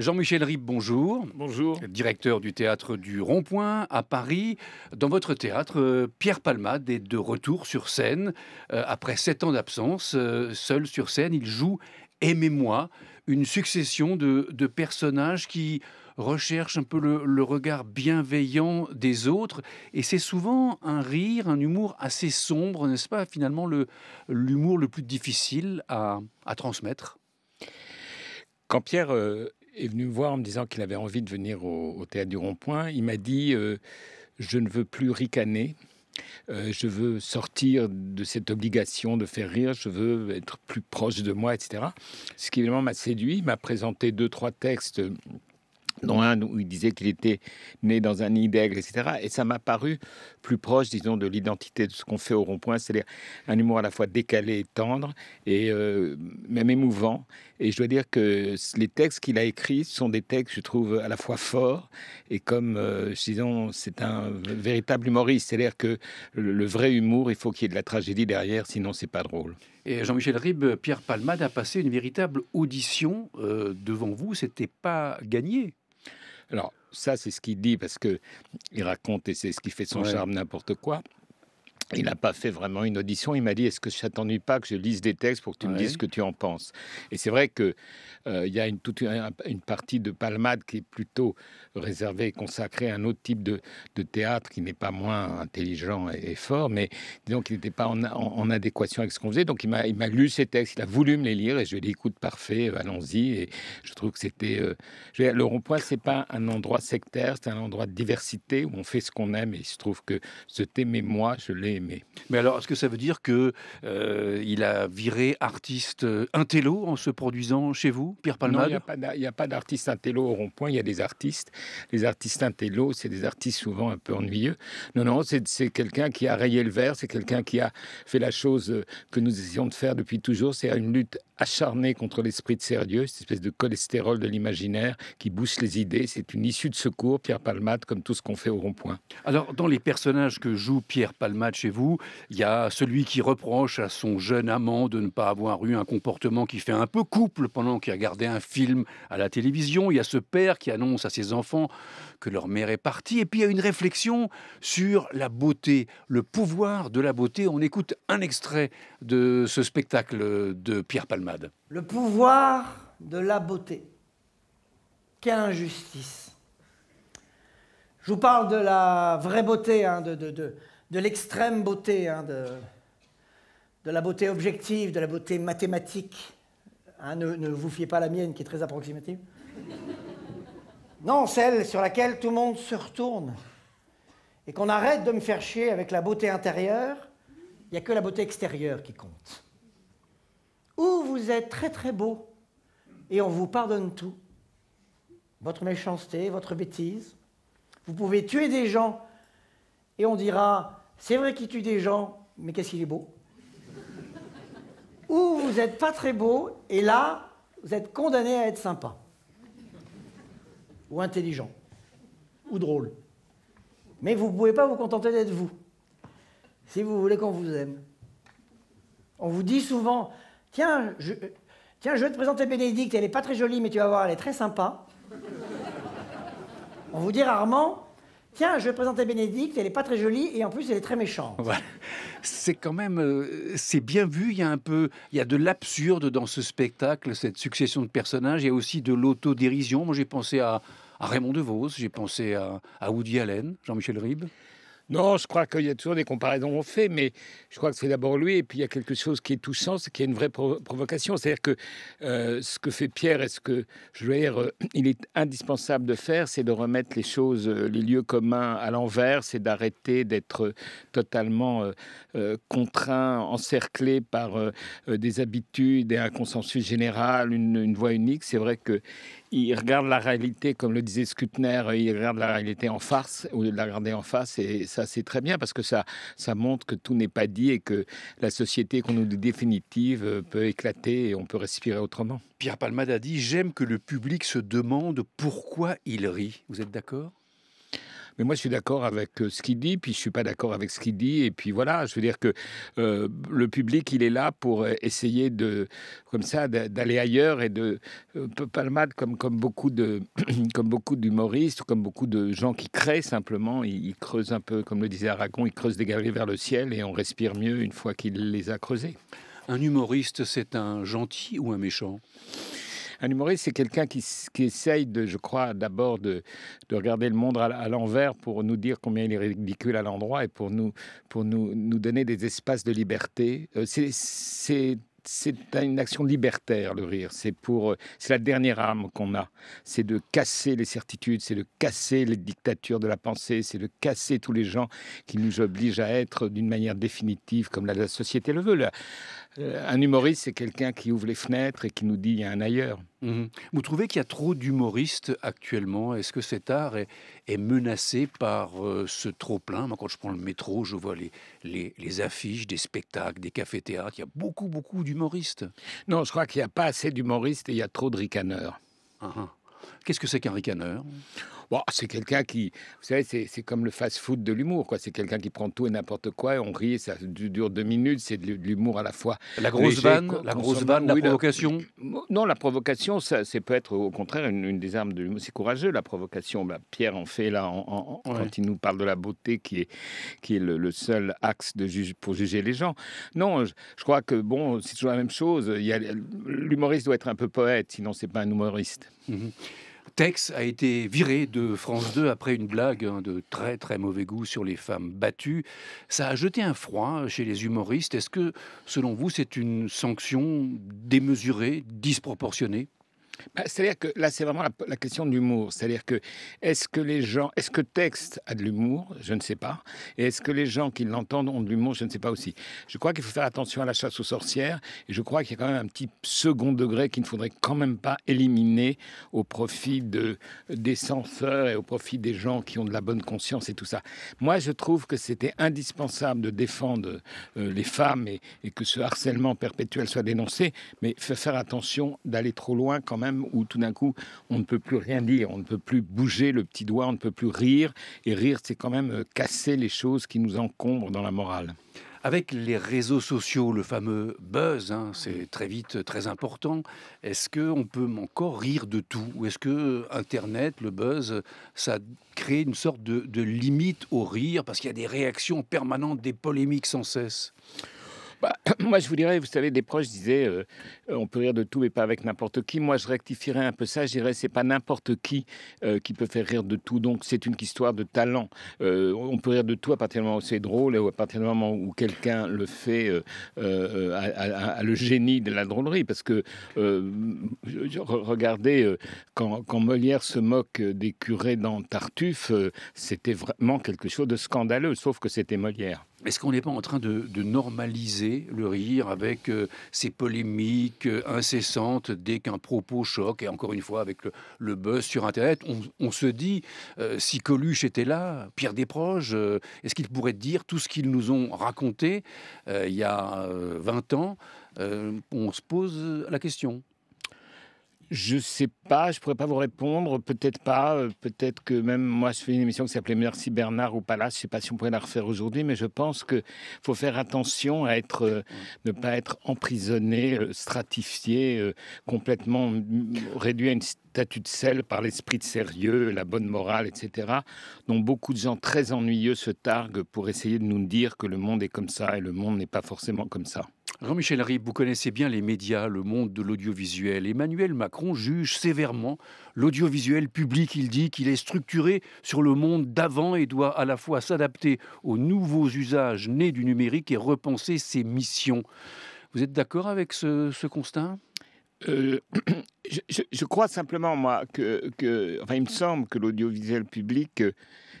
Jean-Michel Rib, bonjour. Bonjour. Directeur du théâtre du Rond-Point à Paris. Dans votre théâtre, euh, Pierre Palmade est de retour sur scène. Euh, après sept ans d'absence, euh, seul sur scène, il joue Aimez-moi, une succession de, personnages qui recherchent un peu le, regard bienveillant des autres. Et c'est souvent un rire, un humour assez sombre, n'est-ce pas Finalement, l'humour le, plus difficile à, transmettre. Quand Pierre est venu me voir en me disant qu'il avait envie de venir au, théâtre du Rond-Point. Il m'a dit euh, Je ne veux plus ricaner. Euh, je veux sortir de cette obligation de faire rire, je veux être plus proche de moi, etc. Ce qui évidemment m'a séduit, m'a présenté deux, trois textes, dont un où il disait qu'il était né dans un nid d'aigle, etc. Et ça m'a paru plus proche, disons, de l'identité de ce qu'on fait au rond-point, c'est-à-dire un humour à la fois décalé et tendre, et euh, même émouvant. Et je dois dire que les textes qu'il a écrits sont des textes, je trouve, à la fois forts, et comme, euh, disons, c'est un véritable humoriste, c'est-à-dire que le vrai humour, il faut qu'il y ait de la tragédie derrière, sinon c'est pas drôle. Et Jean-Michel Ribes, Pierre Palmade a passé une véritable audition euh, devant vous, c'était pas gagné. Alors, ça, c'est ce qu'il dit parce que il raconte et c'est ce qui fait son charme n'importe quoi. Il n'a pas fait vraiment une audition. Il m'a dit Est-ce que ça t'ennuie pas que je lise des textes pour que tu me dises ce que tu en penses Et c'est vrai qu'il euh, y a une, toute une, partie de Palmade qui est plutôt réservée et consacrée à un autre type de, théâtre qui n'est pas moins intelligent et, fort, mais donc il n'était pas en, adéquation avec ce qu'on faisait. Donc il m'a lu ces textes, il a voulu me les lire et je lui ai dit Écoute, parfait, allons-y. Et je trouve que c'était. Euh, le rond-point, c'est pas un endroit sectaire, c'est un endroit de diversité où on fait ce qu'on aime. Et il se trouve que ce thème moi, je l'ai mais alors, est-ce que ça veut dire que euh, il a viré artiste intello euh, en se produisant chez vous, Pierre Palmade Non, il n'y a pas d'artiste intello au rond-point, il y a des artistes. Les artistes intello, c'est des artistes souvent un peu ennuyeux. Non, non, c'est quelqu'un qui a rayé le verre, c'est quelqu'un qui a fait la chose euh, que nous essayons de faire depuis toujours, c'est une lutte acharnée contre l'esprit de sérieux, cette espèce de cholestérol de l'imaginaire qui bouche les idées. C'est une issue de secours, Pierre Palmade, comme tout ce qu'on fait au rond-point. Alors, dans les personnages que joue Pierre Palmade chez vous. Il y a celui qui reproche à son jeune amant de ne pas avoir eu un comportement qui fait un peu couple pendant qu'il regardait un film à la télévision. Il y a ce père qui annonce à ses enfants que leur mère est partie. Et puis il y a une réflexion sur la beauté, le pouvoir de la beauté. On écoute un extrait de ce spectacle de Pierre Palmade. Le pouvoir de la beauté. Quelle injustice. Je vous parle de la vraie beauté, hein, de, de, de l'extrême beauté, hein, de, la beauté objective, de la beauté mathématique. Hein, ne, ne vous fiez pas à la mienne qui est très approximative. Non, celle sur laquelle tout le monde se retourne. Et qu'on arrête de me faire chier avec la beauté intérieure, il n'y a que la beauté extérieure qui compte. Ou vous êtes très très beau et on vous pardonne tout. Votre méchanceté, votre bêtise. Vous pouvez tuer des gens et on dira c'est vrai qu'il tue des gens, mais qu'est-ce qu'il est beau Ou vous n'êtes pas très beau, et là, vous êtes condamné à être sympa. Ou intelligent. Ou drôle. Mais vous ne pouvez pas vous contenter d'être vous. Si vous voulez qu'on vous aime. On vous dit souvent, tiens, je, tiens, je vais te présenter Bénédicte, elle n'est pas très jolie, mais tu vas voir, elle est très sympa. On vous dit rarement, Tiens, je vais présenter Bénédicte, elle n'est pas très jolie et en plus elle est très méchante. C'est quand même, euh, c'est bien vu, il y a un peu, il y a de l'absurde dans ce spectacle, cette succession de personnages, il y a aussi de l'autodérision. Moi j'ai pensé à, Raymond DeVos, j'ai pensé à, à Woody Allen, Jean-Michel Ribes. Non, je crois qu'il y a toujours des comparaisons qu'on fait, mais je crois que c'est d'abord lui, et puis il y a quelque chose qui est touchant, c'est qu'il y a une vraie provocation. C'est-à-dire que euh, ce que fait Pierre et ce que je veux dire, euh, il est indispensable de faire, c'est de remettre les choses, euh, les lieux communs à l'envers, c'est d'arrêter d'être totalement contraint, encerclé par des habitudes et un consensus général, une, voie unique. C'est vrai que il regarde la réalité, comme le disait Skutner, il regarde la réalité en face, ou de la regarder en face, et ça ça c'est très bien parce que ça, ça montre que tout n'est pas dit et que la société qu'on nous dit définitive euh, peut éclater et on peut respirer autrement. Pierre Palmade a dit J'aime que le public se demande pourquoi il rit. Vous êtes d'accord mais moi, je suis d'accord avec euh, ce qu'il dit, puis je suis pas d'accord avec ce qu'il dit. Et puis voilà, je veux dire que euh, le public, il est là pour euh, essayer de, comme ça, d'aller ailleurs et de euh, palmade comme comme beaucoup de, comme beaucoup d'humoristes, comme beaucoup de gens qui créent simplement. Ils, ils, creusent un peu, comme le disait Aragon, ils creusent des galeries vers le ciel et on respire mieux une fois qu'il les a creusés. Un humoriste, c'est un gentil ou un méchant un humoriste, c'est quelqu'un qui, essaye, je crois, d'abord de, regarder le monde à, l'envers pour nous dire combien il est ridicule à l'endroit et pour nous, pour nous, nous donner des espaces de liberté. Euh, c'est c'est une action libertaire, le rire. C'est pour, euh, c'est la dernière arme qu'on a. C'est de casser les certitudes, c'est de casser les dictatures de la pensée, c'est de casser tous les gens qui nous obligent à être d'une manière définitive, comme la, société le veut. Euh, un humoriste, c'est quelqu'un qui ouvre les fenêtres et qui nous dit il y a un ailleurs. Mhm. Vous trouvez qu'il y a trop d'humoristes actuellement Est-ce que cet art est, menacé par euh, ce trop-plein quand je prends le métro, je vois les, les, affiches des spectacles, des cafés-théâtres. Il y a beaucoup, beaucoup d'humoristes. Non, je crois qu'il n'y a pas assez d'humoristes et il y a trop de ricaneurs. Ah, ah. Qu'est-ce que c'est qu'un ricaneur c'est quelqu'un qui, vous savez, c'est comme le fast-food de l'humour, C'est quelqu'un qui prend tout et n'importe quoi et on rit, et ça dure deux minutes, c'est de l'humour à la fois. La grosse vanne, la grosse vanne, la provocation. Non, la provocation, ça, c'est peut être au contraire une, des armes de l'humour. C'est courageux la provocation. Bah, Pierre en fait là, quand il nous parle de la beauté qui est qui est le, seul axe de pour juger les gens. Non, je, crois que bon, c'est toujours la même chose. L'humoriste doit être un peu poète, sinon c'est pas un humoriste. Mmh Tex a été viré de France 2 après une blague hein, de très très mauvais goût sur les femmes battues. Ça a jeté un froid chez les humoristes. Est-ce que, selon vous, c'est une sanction démesurée, disproportionnée bah, c'est-à-dire que là, c'est vraiment la, question de l'humour. C'est-à-dire que est-ce que les gens, est-ce que texte a de l'humour Je ne sais pas. Et est-ce que les gens qui l'entendent ont de l'humour Je ne sais pas aussi. Je crois qu'il faut faire attention à la chasse aux sorcières. Et je crois qu'il y a quand même un petit second degré qu'il ne faudrait quand même pas éliminer au profit de, des censeurs et au profit des gens qui ont de la bonne conscience et tout ça. Moi, je trouve que c'était indispensable de défendre euh, les femmes et, et que ce harcèlement perpétuel soit dénoncé. Mais faire attention d'aller trop loin quand même où tout d'un coup, on ne peut plus rien dire, on ne peut plus bouger le petit doigt, on ne peut plus rire. Et rire, c'est quand même euh, casser les choses qui nous encombrent dans la morale. Avec les réseaux sociaux, le fameux buzz, hein, c'est très vite euh, très important. Est-ce qu'on peut encore rire de tout Ou est-ce que euh, Internet, le buzz, ça crée une sorte de limite au rire parce qu'il y a des réactions permanentes, des polémiques sans cesse bah, moi, je vous dirais, vous savez, des proches disaient euh, euh, on peut rire de tout, mais pas avec n'importe qui. Moi, je rectifierais un peu ça. Je dirais c'est pas n'importe qui euh, qui peut faire rire de tout. Donc, c'est une histoire de talent. on peut rire de tout à partir du moment où c'est drôle et à partir du moment où quelqu'un le fait à, le génie de la drôlerie. Parce que regardez, quand, quand, Molière se moque des curés dans Tartuffe, c'était vraiment quelque chose de scandaleux, sauf que c'était Molière. Est-ce qu'on n'est pas en train de, normaliser le rire avec euh, ces polémiques euh, incessantes dès qu'un propos choque Et encore une fois, avec le, buzz sur Internet, on, se dit, euh, si Coluche était là, Pierre Desproges, est-ce qu'il pourrait dire tout ce qu'ils nous ont raconté il y a 20 ans On se pose la question. Je ne sais pas, je ne pourrais pas vous répondre. Peut-être pas. Euh, peut-être que même moi, je fais une émission qui s'appelait Merci Bernard ou Palace. Je ne sais pas si on pourrait la refaire aujourd'hui, mais je pense qu'il faut faire attention à euh, ne pas être emprisonné, euh, stratifié, complètement réduit à une statue de sel par l'esprit de sérieux, la bonne morale, etc., dont beaucoup de gens très ennuyeux se targuent pour essayer de nous dire que le monde est comme ça et le monde n'est pas forcément comme ça. Jean-Michel vous connaissez bien les médias, le monde de l'audiovisuel. Emmanuel Macron juge sévèrement l'audiovisuel public. Il dit qu'il est structuré sur le monde d'avant et doit à la fois s'adapter aux nouveaux usages nés du numérique et repenser ses missions. Vous êtes d'accord avec ce, constat euh, je, crois simplement, moi, que, Enfin, il me semble que l'audiovisuel public, euh,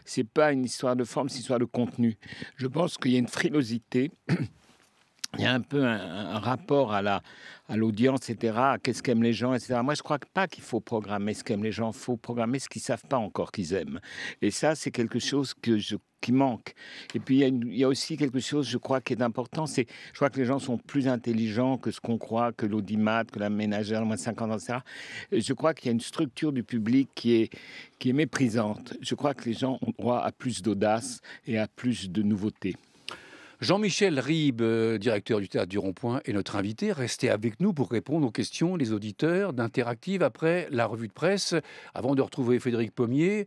c'est pas une histoire de forme, c'est une histoire de contenu. Je pense qu'il y a une frilosité il y a un peu un, rapport à la à l'audience, etc. À qu'est-ce qu'aiment les gens, etc. Moi, je crois pas qu'il faut programmer ce qu'aiment les gens. Il faut programmer ce qu'ils savent pas encore qu'ils aiment. Et ça, c'est quelque chose que je, qui manque. Et puis, il y, a aussi quelque chose, je crois, qui est important. C'est, je crois que les gens sont plus intelligents que ce qu'on croit, que l'audimat, que la ménagère, moins de 50 ans, etc. je crois qu'il y a une structure du public qui est, qui est méprisante. Je crois que les gens ont droit à plus d'audace et à plus de nouveautés. Jean-Michel Ribes, euh, directeur du théâtre du Rond-Point, est notre invité. Restez avec nous pour répondre aux questions des auditeurs d'Interactive après la revue de presse, avant de retrouver Frédéric Pommier.